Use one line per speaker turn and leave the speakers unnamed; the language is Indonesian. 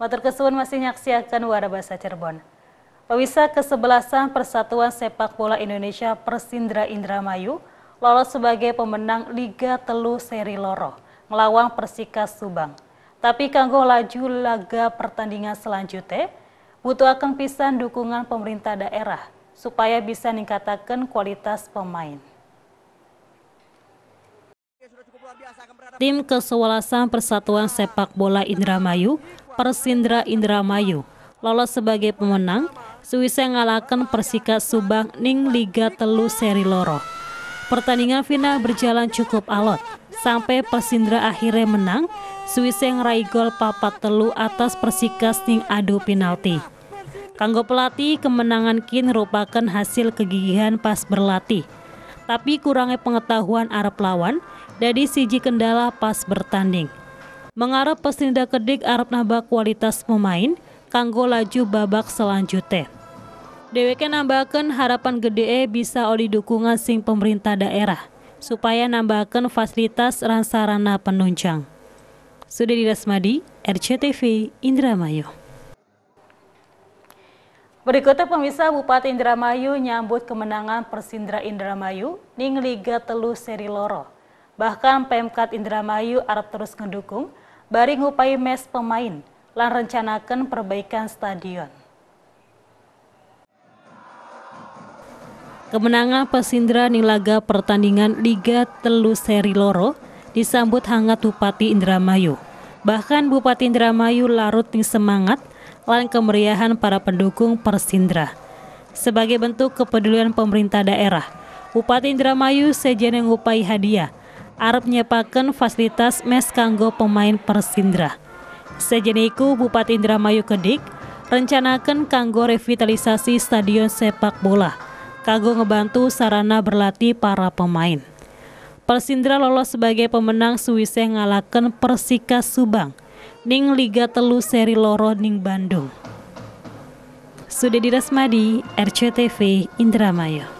Matur kesuwun masih nyaksiakan Warabasa Cirebon. Pemirsa kesebelasan Persatuan Sepak Bola Indonesia Persindra Indramayu lolos sebagai pemenang Liga Telu Seri Loro melawan Persikas Subang. Tapi kanggo laju laga pertandingan selanjutnya butuh akan pisan dukungan pemerintah daerah supaya bisa meningkatkan kualitas pemain. Tim kesewalasan Persatuan Sepak Bola Indramayu Persindra Indramayu lolos sebagai pemenang Suwise ngalahkan Persika Subang ning Liga Telu seri loro. Pertandingan final berjalan cukup alot, sampai Persindra akhirnya menang, Swisseng ngerai raih gol papat telu atas Persika ning adu penalti. Kanggo pelatih, kemenangan Kin merupakan hasil kegigihan pas berlatih. Tapi kurangnya pengetahuan Arab lawan, dari siji kendala pas bertanding. Mengarap pesinda kedik Arab nambah kualitas pemain, kanggo laju babak selanjutnya. Dewek nambahkan harapan gede e bisa oleh dukungan sing pemerintah daerah, supaya nambahkan fasilitas ransarana penunjang. Sudedi Rasmadi, RCTV, Indramayu. Berikutnya pemirsa Bupati Indramayu nyambut kemenangan Persindra Indramayu ning Liga Telu Seri Loro. Bahkan Pemkat Indramayu Arab terus mendukung baring ngupai mes pemain lan rencanakan perbaikan stadion. Kemenangan Pesindra di laga pertandingan Liga Telu Seri Loro disambut hangat Bupati Indramayu. Bahkan Bupati Indramayu larut di semangat lan kemeriahan para pendukung Persindra. Sebagai bentuk kepedulian pemerintah daerah, Bupati Indramayu sejeneng upai hadiah arep nyepaken fasilitas mes kanggo pemain Persindra. Sejeniku Bupati Indramayu Kedik rencanakan kanggo revitalisasi stadion sepak bola kanggo ngebantu sarana berlatih para pemain. Persindra lolos sebagai pemenang Swisseng ngalaken Persika Subang ning Liga Telu Seri Loro ning Bandung. Sudah Dirasmadi, RCTV Indramayu.